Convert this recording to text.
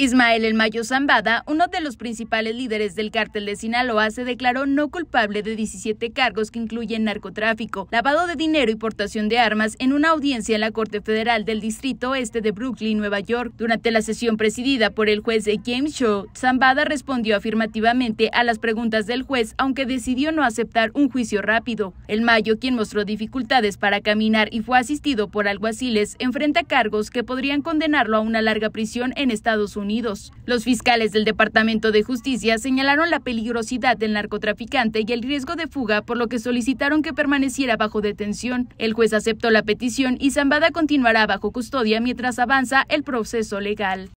Ismael El Mayo Zambada, uno de los principales líderes del cártel de Sinaloa, se declaró no culpable de 17 cargos que incluyen narcotráfico, lavado de dinero y portación de armas en una audiencia en la Corte Federal del Distrito Este de Brooklyn, Nueva York. Durante la sesión presidida por el juez de James Shaw, Zambada respondió afirmativamente a las preguntas del juez, aunque decidió no aceptar un juicio rápido. El Mayo, quien mostró dificultades para caminar y fue asistido por alguaciles, enfrenta cargos que podrían condenarlo a una larga prisión en Estados Unidos. Los fiscales del Departamento de Justicia señalaron la peligrosidad del narcotraficante y el riesgo de fuga, por lo que solicitaron que permaneciera bajo detención. El juez aceptó la petición y Zambada continuará bajo custodia mientras avanza el proceso legal.